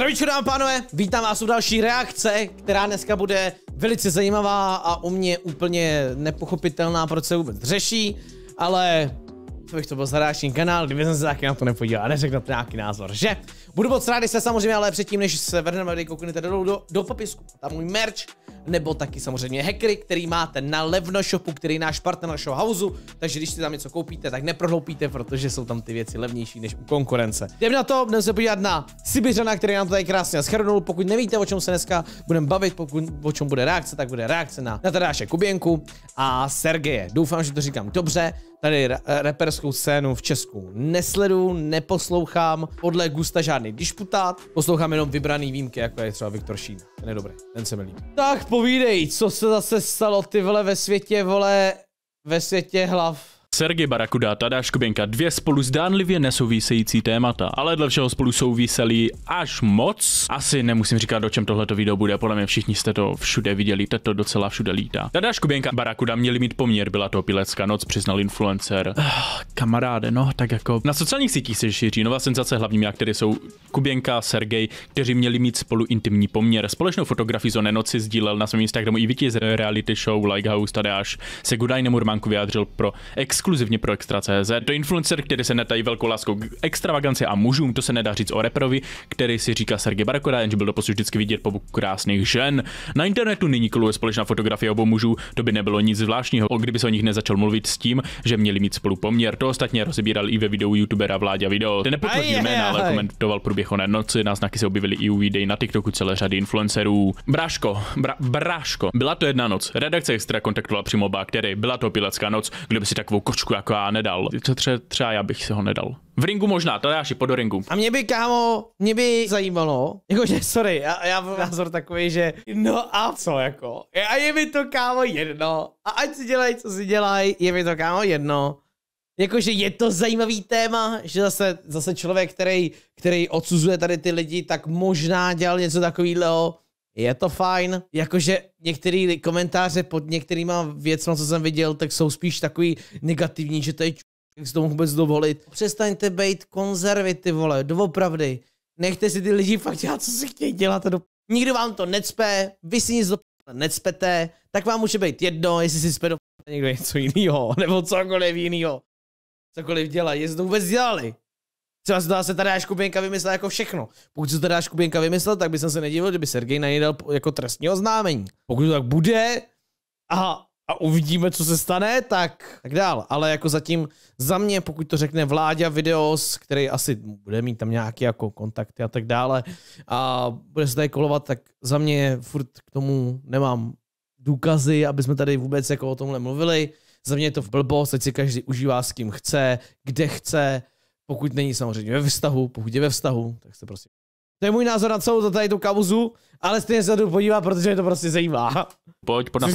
Zdravíčku dám pánové, vítám vás u další reakce, která dneska bude velice zajímavá a u mě úplně nepochopitelná, proč se vůbec řeší, ale bych to byl zadáční kanál, kdyby jsem se taky na to nepodíval a neřekl to nějaký názor, že? Budu moc rád, se samozřejmě, ale předtím, než se vrhneme, tady kouknete dolů do, do popisku, tam můj merch, nebo taky samozřejmě hackery, který máte na Levno shopu, který je náš partner našeho houseu, takže když si tam něco koupíte, tak neprohloupíte, protože jsou tam ty věci levnější než u konkurence. Jdeme na to, budeme se podívat na Sibiřana, který nám to tady krásně schrnul. Pokud nevíte, o čem se dneska budeme bavit, pokud o čem bude reakce, tak bude reakce na, na Tadáše Kuběnku a Sergeje. Doufám, že to říkám dobře. Tady reperskou scénu v Česku nesledu, neposlouchám podle Gusta žádný disputát, poslouchám jenom vybraný výjimky, jako je třeba Viktor Šín. Ten je dobrý, ten se mi líbí. Tak po povídej, co se zase stalo ty vole ve světě, vole, ve světě hlav. Sergej Barakuda, Tadáš Kuběnka, dvě spolu zdánlivě nesouvisející témata, ale dle všeho spolu souviselí až moc. Asi nemusím říkat, o čem tohleto video bude, podle mě všichni jste to všude viděli, teď to docela všude lítá. Tadáš Kuběnka, Barakuda měli mít poměr, byla to pilecká noc, přiznal influencer. Ach, kamaráde, no, tak jako. Na sociálních sítích se šíří nová senzace, hlavním jak tedy jsou Kuběnka a Sergej, kteří měli mít spolu intimní poměr. Společnou fotografii z oné noci sdílel na svém Instagramu i vítěz reality show Lighthouse Tadáš se Gudajnemu Románku vyjádřil pro exkluzivní exkluzivně pro Extra.cz. To je influencer, který se netají velkou láskou k extravaganci a mužům, to se nedá říct o reperovi, který si říká Sergej Barakoda, jenže byl doposud vždycky vidět po krásných žen. Na internetu nyní koluje společná fotografie obou mužů, to by nebylo nic zvláštního, kdyby se o nich nezačal mluvit s tím, že měli mít spolu poměr. To ostatně rozebíral i ve videu youtubera Vláďa Video. Ten nepotvrdil jména, ale komentoval průběh oné noci, nás se objevily i u videí na TikToku celé řady influencerů. Bráško, bra, bráško, byla to jedna noc. Redakce Extra kontaktovala přímo Bá, který byla to pilecká noc, kdo by si takovou koč tričku jako já nedal. To třeba, třeba já bych si ho nedal. V ringu možná, to dáš i do ringu. A mě by, kámo, mě by zajímalo, jakože, sorry, já, já mám názor takový, že no a co, jako, a je mi to, kámo, jedno. A ať si dělají, co si dělají, je mi to, kámo, jedno. Jakože je to zajímavý téma, že zase, zase člověk, který, který odsuzuje tady ty lidi, tak možná dělal něco takového, je to fajn. Jakože některé komentáře pod některýma věcmi, co jsem viděl, tak jsou spíš takový negativní, že to je č... jak si to mohu vůbec dovolit. Přestaňte být konzervity, vole, doopravdy. Nechte si ty lidi fakt dělat, co si chtějí dělat. do... Nikdo vám to necpe, vy si nic do necpete, tak vám může být jedno, jestli si spe do někdo něco jiného, nebo cokoliv jiného. Cokoliv dělá, jestli to vůbec dělali. Třeba se to tady až Kuběnka vymyslel jako všechno. Pokud se tady až Kuběnka vymyslel, tak bych se nedivil, kdyby Sergej na něj dal jako trestní oznámení. Pokud to tak bude a, a uvidíme, co se stane, tak, tak dál. Ale jako zatím za mě, pokud to řekne Vláďa Videos, který asi bude mít tam nějaké jako kontakty a tak dále a bude se tady kolovat, tak za mě furt k tomu nemám důkazy, aby jsme tady vůbec jako o tomhle mluvili. Za mě je to v blbost, ať si každý užívá s kým chce, kde chce, pokud není samozřejmě ve vztahu, pokud je ve vztahu, tak se prostě... To je můj názor na celou tady tu kauzu, ale stejně se to podívá, protože mě to prostě zajímá. Pojď, pod nás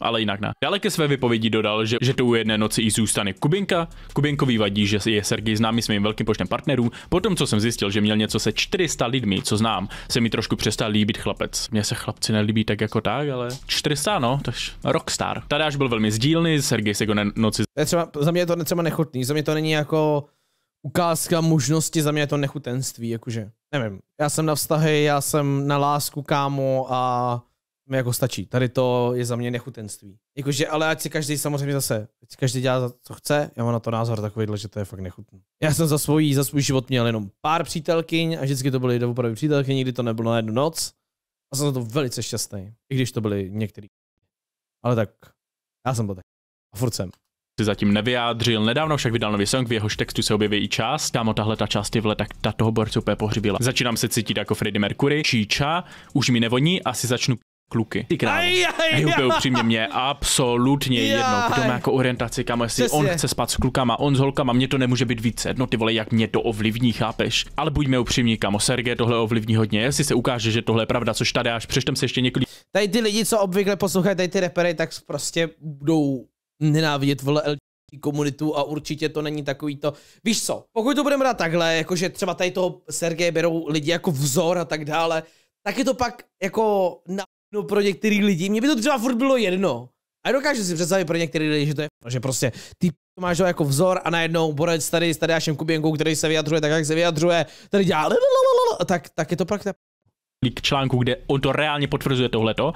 ale jinak ne. Dále ke své vypovědi dodal, že, že to u jedné noci i zůstane Kubinka. Kubinkovi vadí, že je Sergej známý svým velkým počtem partnerů. Potom, co jsem zjistil, že měl něco se 400 lidmi, co znám, se mi trošku přestal líbit chlapec. Mně se chlapci nelíbí tak jako tak, ale 400 no, tož rockstar. Tadáš byl velmi sdílný, Sergej se go jako noci. třeba, za mě je to třeba nechutný, za mě to není jako ukázka možnosti, za mě je to nechutenství, jakože, nevím, já jsem na vztahy, já jsem na lásku, kámo a mi jako stačí. Tady to je za mě nechutenství. Jakože, ale ať si každý samozřejmě zase, ať si každý dělá, co chce, já mám na to názor takovýhle, že to je fakt nechutné. Já jsem za, svůj, za svůj život měl jenom pár přítelkyň a vždycky to byly doopravdy přítelkyně, nikdy to nebylo na jednu noc. A jsem za to velice šťastný, i když to byly některý. Ale tak, já jsem byl tak. A furt jsem se zatím nevyjádřil. Nedávno však vydal nový song, v jehož textu se objeví i část. Dámo, tahle ta část je vle, tak ta toho borce úplně pohřbila. Začínám se cítit jako Freddie Mercury, číča, už mi nevoní, asi začnu kluky. Ty krávy. Hej, úplně upřímně mě absolutně aj, jedno, kdo má jako orientaci, kam jestli Přesně. on chce spát s klukama, on s holkama, mě to nemůže být více. No ty vole, jak mě to ovlivní, chápeš? Ale buďme upřímní, kamo, Serge tohle ovlivní hodně, jestli se ukáže, že tohle je pravda, což tady až přeštem se ještě několik. Tady ty lidi, co obvykle poslouchají tady ty repery, tak prostě budou nenávidět vole LGBT komunitu a určitě to není takový to. Víš co, pokud to budeme dát takhle, jakože třeba tady toho Sergeje berou lidi jako vzor a tak dále, tak je to pak jako na no pro některý lidi. Mně by to třeba furt bylo jedno. A dokážu si představit pro některý lidi, že to je že prostě ty to máš jako vzor a najednou borec tady s Tadeášem Kuběnkou, který se vyjadřuje tak, jak se vyjadřuje, tady dělá tak, tak je to pak k článku, kde on to reálně potvrzuje tohleto.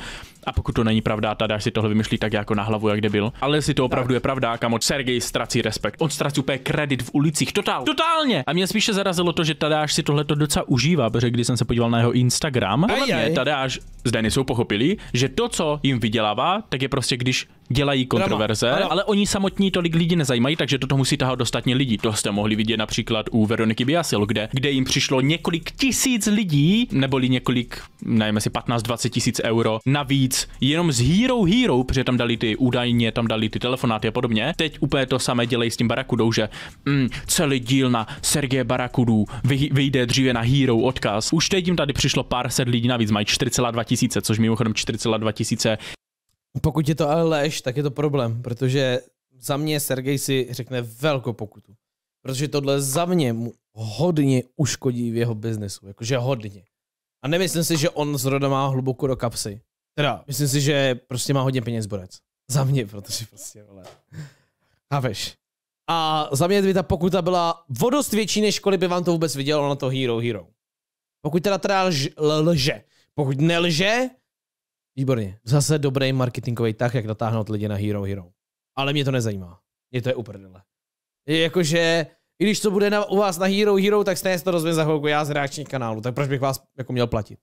A pokud to není pravda, tady až si tohle vymyslí tak jako na hlavu, jak debil. Ale si to opravdu tak. je pravda, kamo. Sergej ztrací respekt. On ztrací úplně kredit v ulicích. Totál. Totálně. A mě spíše zarazilo to, že Tadáš si tohle to docela užívá, protože když jsem se podíval na jeho Instagram, tady mě Tadáš s Denisou pochopili, že to, co jim vydělává, tak je prostě, když dělají kontroverze, Drama. ale oni samotní tolik lidí nezajímají, takže toto musí tahat dostatně lidí. To jste mohli vidět například u Veroniky Biasil, kde, kde jim přišlo několik tisíc lidí, neboli několik, nevím, asi 15-20 tisíc euro navíc, jenom z Hero Hero, protože tam dali ty údajně, tam dali ty telefonáty a podobně. Teď úplně to samé dělají s tím Barakudou, že mm, celý díl na Sergeje Barakudu vy, vyjde dříve na Hero odkaz. Už teď jim tady přišlo pár set lidí navíc, mají 4,2 tisíce, což mimochodem 4,2 tisíce pokud je to ale lež, tak je to problém, protože za mě Sergej si řekne velkou pokutu. Protože tohle za mě mu hodně uškodí v jeho biznesu. Jakože hodně. A nemyslím si, že on zrovna má hluboko do kapsy. Teda, myslím si, že prostě má hodně peněz borec. Za mě, protože prostě, vole. Chápeš? A za mě by ta pokuta byla vodost větší, než kolik by vám to vůbec vidělo na to Hero Hero. Pokud teda teda lž, lže. Pokud nelže, Výborně. Zase dobrý marketingový tak, jak natáhnout lidi na Hero Hero. Ale mě to nezajímá. Mě to je uprdele. Jakože, i když to bude na, u vás na Hero Hero, tak stejně to rozvím za chvilku já z reakčních kanálu. tak proč bych vás jako měl platit?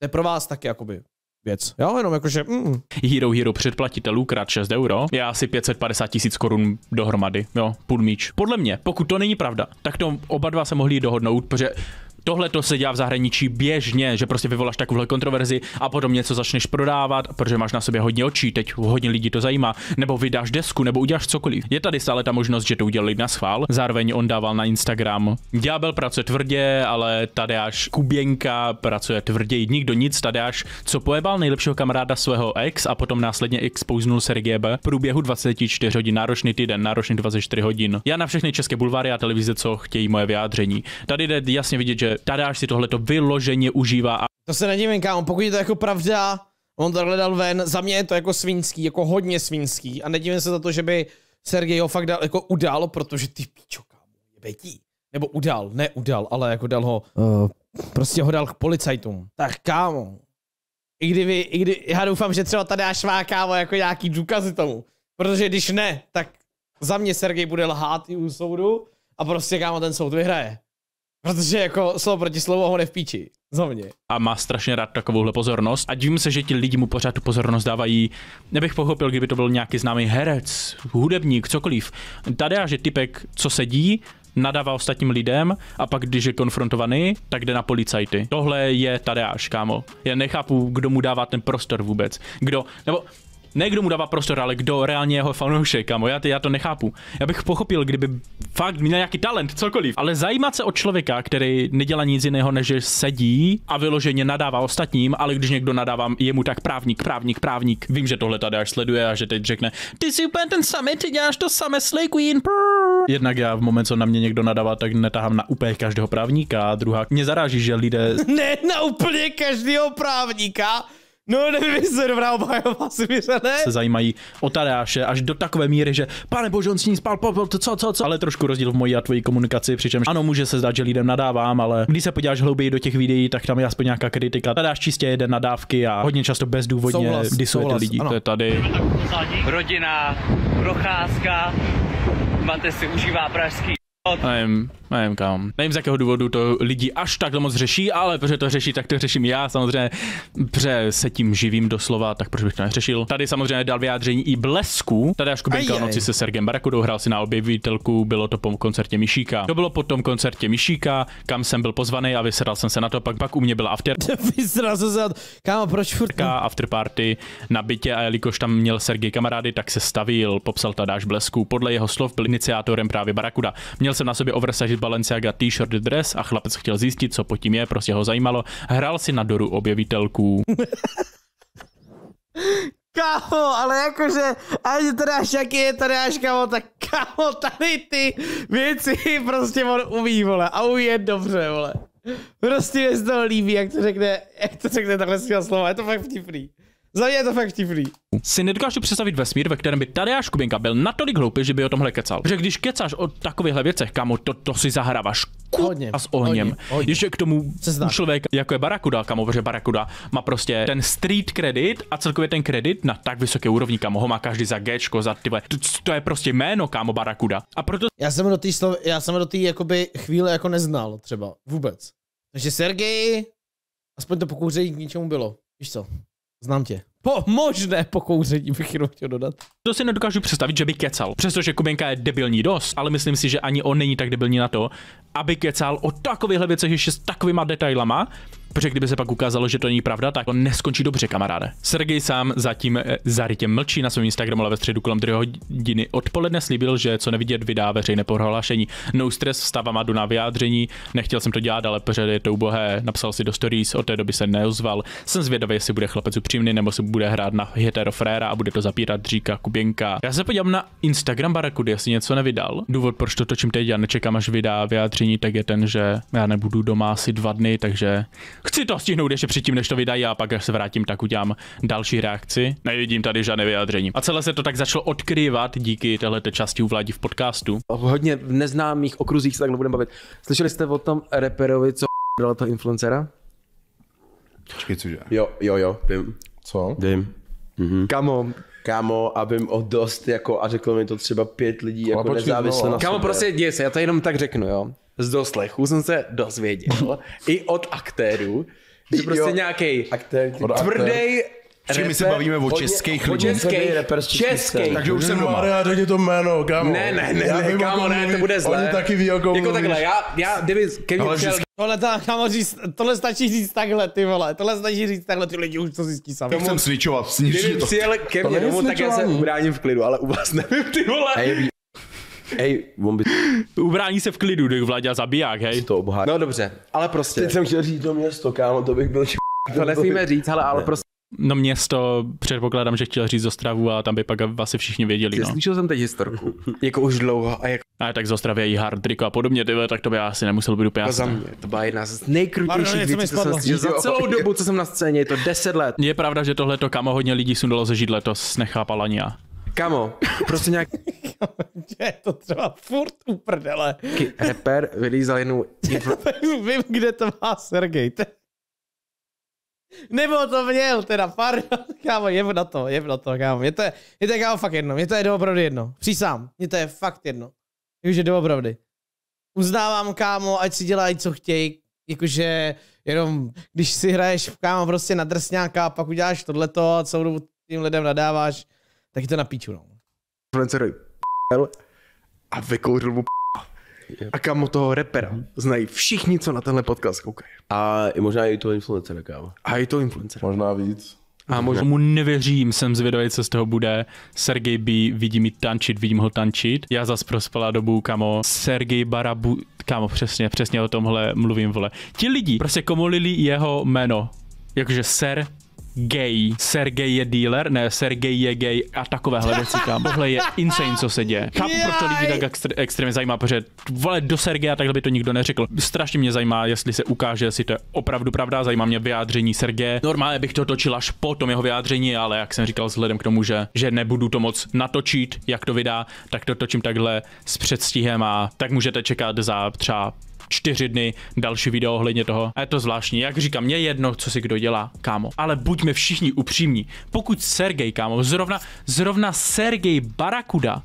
To je pro vás taky jakoby věc. Jo, jenom jakože... Mm. Hero Hero předplatitelů krát 6 euro Já asi 550 tisíc korun dohromady, jo, půl míč. Podle mě, pokud to není pravda, tak to oba dva se mohli dohodnout, protože Tohle to se dělá v zahraničí běžně, že prostě vyvoláš takovouhle kontroverzi a potom něco začneš prodávat, protože máš na sobě hodně očí, teď hodně lidí to zajímá, nebo vydáš desku, nebo uděláš cokoliv. Je tady stále ta možnost, že to udělali na schvál. Zároveň on dával na Instagram. Ďábel pracuje tvrdě, ale tady až Kuběnka pracuje tvrději. Nikdo nic, tady až co pojebal nejlepšího kamaráda svého ex a potom následně expouznul Sergeje B. V průběhu 24 hodin, náročný týden, náročný 24 hodin. Já na všechny české bulváry a televize, co chtějí moje vyjádření. Tady jde jasně vidět, že Tadáš si tohleto vyloženě užívá. A... To se nedivím, kámo, pokud je to jako pravda, on to hledal ven, za mě je to jako svínský, jako hodně svínský a nedivím se za to, že by Sergej ho fakt dal, jako udal, protože ty píčo, kámo, jebetí. Nebo udal, Neudal. ale jako dal ho, uh, prostě ho dal k policajtům. Tak kámo, i kdyby, i kdy, já doufám, že třeba tady až má kámo jako nějaký důkazy tomu. Protože když ne, tak za mě Sergej bude lhát i u soudu a prostě kámo ten soud vyhraje. Protože jako slovo proti slovu ho v Za mě. A má strašně rád takovouhle pozornost. A dívím se, že ti lidi mu pořád tu pozornost dávají. Nebych pochopil, kdyby to byl nějaký známý herec, hudebník, cokoliv. Tady až je typek, co sedí, nadává ostatním lidem a pak, když je konfrontovaný, tak jde na policajty. Tohle je až kámo. Já nechápu, kdo mu dává ten prostor vůbec. Kdo, nebo ne kdo mu dává prostor, ale kdo reálně jeho fanoušek, kamo, já, já to nechápu. Já bych pochopil, kdyby fakt měl nějaký talent, cokoliv, ale zajímat se o člověka, který nedělá nic jiného, než že sedí a vyloženě nadává ostatním, ale když někdo nadává jemu, tak právník, právník, právník. Vím, že tohle tady až sleduje a že teď řekne, ty jsi úplně ten samý, ty děláš to samé, Slay Queen. Prr. Jednak já v moment, co na mě někdo nadává, tak netahám na úplně každého právníka. A druhá, mě zaráží, že lidé... ne, na úplně každého právníka. No, nevím, jestli je dobrá obhajová, si mi ne? Se zajímají o Tadeáše až do takové míry, že pane bože, on s ní spal, po, po, co, co, co. Ale trošku rozdíl v mojí a tvojí komunikaci, přičemž ano, může se zdát, že lidem nadávám, ale když se podíváš hlouběji do těch videí, tak tam je aspoň nějaká kritika. Tadeáš čistě jede nadávky a hodně často bezdůvodně disuje ty lidi. Ano. To je tady. Rodina, procházka, máte si užívá pražský Nevím, nevím kam. Nevím z jakého důvodu to lidi až tak moc řeší, ale protože to řeší, tak to řeším já samozřejmě, pře se tím živím doslova, tak proč bych to neřešil. Tady samozřejmě dal vyjádření i blesku. Tady až Kubinka noci se Sergem Barakudou hrál si na objevitelku, bylo to po koncertě Mišíka. To bylo po tom koncertě Mišíka, kam jsem byl pozvaný a vysral jsem se na to, pak, pak u mě byl after. jsem se na to. Kámo, proč furt? After party na bytě a jelikož tam měl Sergej kamarády, tak se stavil, popsal Tadáš Blesku. Podle jeho slov byl iniciátorem právě Barakuda. Měl jsem na sobě oversažit Balenciaga t-shirt dress a chlapec chtěl zjistit, co pod tím je, prostě ho zajímalo. Hrál si na Doru objevitelků. Kámo, ale jakože, ani tady až jak je tady až kámo, tak kámo, tady ty věci prostě on umí, vole, a umí je dobře, vole. Prostě mě se to líbí, jak to řekne, jak to řekne takhle slova, je to fakt vtipný. Za mě je to fakt štiflý. Si nedokážu představit vesmír, ve kterém by tady až Kubinka byl natolik hloupý, že by o tomhle kecal. Že když kecáš o takovýchhle věcech, kamo, to, to si zahráváš hodně, a s ohněm. Hodně, hodně. Ještě k tomu člověk, jako je Barakuda, kamo, protože Barakuda má prostě ten street kredit a celkově ten kredit na tak vysoké úrovni, kamo, ho má každý za gečko, za tyhle. to, to, je prostě jméno, kamo, Barakuda. A proto... Já jsem do té slov... já jsem do té jakoby chvíle jako neznal třeba vůbec. Takže Sergej, aspoň to pokouření k ničemu bylo. Víš co? Znám tě. Po možné pokouření bych jenom chtěl dodat. To si nedokážu představit, že by kecal. Přestože Kubenka je debilní dost, ale myslím si, že ani on není tak debilní na to, aby kecal o takovýchhle věcech ještě s takovýma detailama, Protože kdyby se pak ukázalo, že to není pravda, tak to neskončí dobře, kamaráde. Sergej sám zatím eh, zarytě mlčí na svém Instagramu, ale ve středu kolem 3 hodiny odpoledne slíbil, že co nevidět vydá veřejné prohlášení. No stres vstává Madu na vyjádření, nechtěl jsem to dělat, ale protože je to ubohé, napsal si do stories, od té doby se neozval. Jsem zvědavý, jestli bude chlapec upřímný nebo si bude hrát na heterofréra a bude to zapírat, říká Kuběnka. Já se podívám na Instagram Barakudy, jestli něco nevydal. Důvod, proč to točím teď a nečekám, až vydá vyjádření, tak je ten, že já nebudu doma asi dva dny, takže Chci to stihnout ještě předtím, než to vydají a pak až se vrátím, tak udělám další reakci. Nevidím tady žádné vyjádření. A celé se to tak začalo odkrývat díky téhle části uvládí v podcastu. V hodně v neznámých okruzích se tak nebudeme bavit. Slyšeli jste o tom reperovi, co dala toho influencera? Počkej, cože? Jo, jo, jo, vím. Co? Vím. Mhm. Kamo, kámo, abym o dost, jako, a řeklo mi to třeba pět lidí, jako nezávisle no. na Kámo, prostě děje se, já to jenom tak řeknu, jo z doslechu jsem se dozvěděl i od aktérů, že prostě nějaký tvrdý Protože my se bavíme o českých lidech. Českých, českých. Takže už jsem doma. Maria, řekni to jméno, kámo. Ne, ne, ne, já ne kámo, ne, to bude zlé. Oni taky ví, jako Jako takhle, já, já, kdyby Kevin Ale chtěl... Tohle, ta, kámo, říct, tohle stačí říct takhle, ty vole. Tohle stačí říct takhle, ty lidi už to zjistí sami. Tomu, Chcem sničovat, To Kdyby přijel ke mně domů, tak já se ubráním v klidu, ale u vás nevím, ty vole. Hej, Ej, on by Ubrání se v klidu, když vládě zabiják, hej. To obhájí. No dobře, ale prostě. Teď jsem chtěl říct do no, město, kámo, to bych byl č. To nesmíme říct, ale, ale ne. prostě No město, předpokládám, že chtěl říct Ostravu a tam by pak asi všichni věděli. Ty, no. Slyšel jsem teď historku, jako už dlouho. A, jak... a tak z Ostravy je hard Hardriko a podobně, tyhle, tak to by asi nemusel být úplně jasné. To byla jedna z nejkrutějších věcí, co jsem slyšel za celou dobu, co jsem na scéně, je to 10 let. Je pravda, že tohle to kamo hodně lidí sundalo ze židle, to nechápala ani já. Kamo, prostě nějak je to třeba furt u prdele. Reper vylízal jednu... Vím, kde to má Sergej. Nebo to měl, teda, pardon, kámo, jeb na to, jeb na to, kámo, mě to je, mě to je kámo fakt jedno, mě to je doopravdy jedno, přísám, mě to je fakt jedno, jakože doopravdy. Uznávám, kámo, ať si dělají, co chtějí, jakože jenom, když si hraješ, kámo, prostě na drsňáka pak uděláš tohleto a celou dobu tím lidem nadáváš, tak je to na píču, no. Influencery a vykouřil mu a kamo toho repera znají všichni, co na tenhle podcast koukají. A možná i to influencera, kámo. A i to influencera. Možná víc. A možná mu nevěřím, jsem zvědavý, co z toho bude. Sergej B, vidím mi tančit, vidím ho tančit. Já zas prospala dobu, kamo. Sergej Barabu, kamo, přesně, přesně o tomhle mluvím, vole. Ti lidi, prostě komolili jeho jméno. Jakože Ser gay, Sergej je dealer, ne, Sergej je gay a takovéhle věci tam. Tohle je insane, co se děje. Chápu, proč to lidi tak extr- extrémně zajímá, protože vole do Sergeja takhle by to nikdo neřekl. Strašně mě zajímá, jestli se ukáže, jestli to je opravdu pravda, zajímá mě vyjádření Sergeje. Normálně bych to točil až po tom jeho vyjádření, ale jak jsem říkal, vzhledem k tomu, že, že nebudu to moc natočit, jak to vydá, tak to točím takhle s předstihem a tak můžete čekat za třeba čtyři dny další video ohledně toho. A je to zvláštní. Jak říkám, mě jedno, co si kdo dělá, kámo. Ale buďme všichni upřímní. Pokud Sergej, kámo, zrovna, zrovna Sergej Barakuda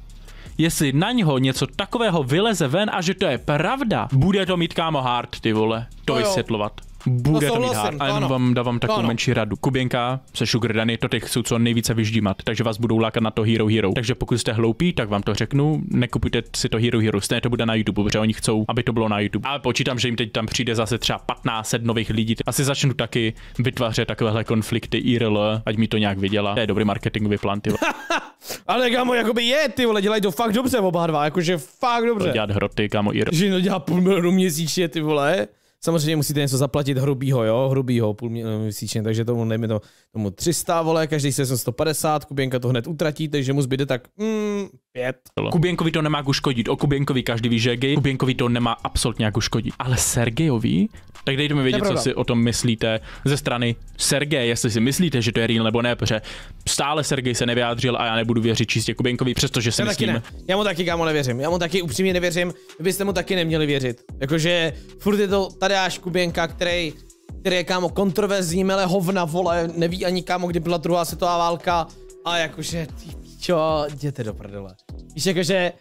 jestli na něho něco takového vyleze ven a že to je pravda, bude to mít kámo hard, ty vole, to no vysvětlovat bude no, to být hard. A jenom vám dávám takovou ano. menší radu. Kuběnka se Sugar Danny, to těch jsou co nejvíce vyždímat, takže vás budou lákat na to Hero Hero. Takže pokud jste hloupí, tak vám to řeknu, nekupujte si to Hero Hero, stejně to bude na YouTube, protože oni chcou, aby to bylo na YouTube. Ale počítám, že jim teď tam přijde zase třeba 1500 nových lidí. Asi začnu taky vytvářet takovéhle konflikty IRL, ať mi to nějak viděla. To je dobrý marketingový plán, ty. Ale kámo, jakoby je, ty vole, dělají to fakt dobře oba dva, jakože fakt dobře. To dělat hroty, kámo, IRL. Že no dělá půl milionu měsíčně, ty vole samozřejmě musíte něco zaplatit hrubýho, jo, hrubýho, půl eh, měsíčně, takže tomu nejme to, tomu 300, vole, každý se 150, Kuběnka to hned utratí, takže mu zbyde tak, mm, Pět. Kuběnkovi to nemá uškodit. O Kuběnkovi každý ví, že je gay. Kuběnkovi to nemá absolutně jak uškodit. Ale Sergejovi? Tak dejte mi vědět, co si o tom myslíte ze strany Sergeje, jestli si myslíte, že to je real nebo ne, protože stále Sergej se nevyjádřil a já nebudu věřit čistě Kuběnkovi, přestože se myslím. Taky ne. Já mu taky kámo nevěřím. Já mu taky upřímně nevěřím. Vy byste mu taky neměli věřit. Jakože furt je to tady až Kuběnka, který který je kámo kontroverzní, mele hovna, vole, neví ani kámo, kdy byla druhá světová válka a jakože ty čo, jděte do prdele. Víš, jakože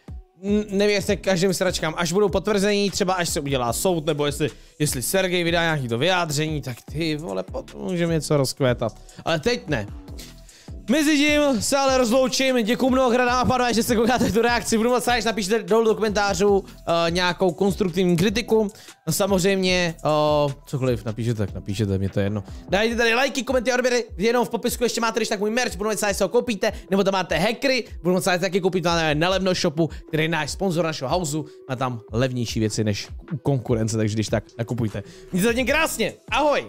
nevěřte každým sračkám, až budou potvrzení, třeba až se udělá soud, nebo jestli, jestli Sergej vydá nějaký to vyjádření, tak ty vole, potom můžeme něco rozkvétat. Ale teď ne tím se ale rozloučím, děkuji mnohokrát dámy a pánové, že se koukáte tu reakci, budu moc rád, napíšete dolů do komentářů uh, nějakou konstruktivní kritiku, no, samozřejmě, uh, cokoliv napíšete, tak napíšete, mě to je jedno. Dajte tady lajky, komenty, odběry, jenom v popisku ještě máte, když tak můj merch, budu moc rád, že ho koupíte, nebo tam máte hackery, budu moc rád, taky koupit na, nelevno shopu, který je náš sponzor našeho houseu, má tam levnější věci než konkurence, takže když tak nakupujte. Mějte se krásně, ahoj!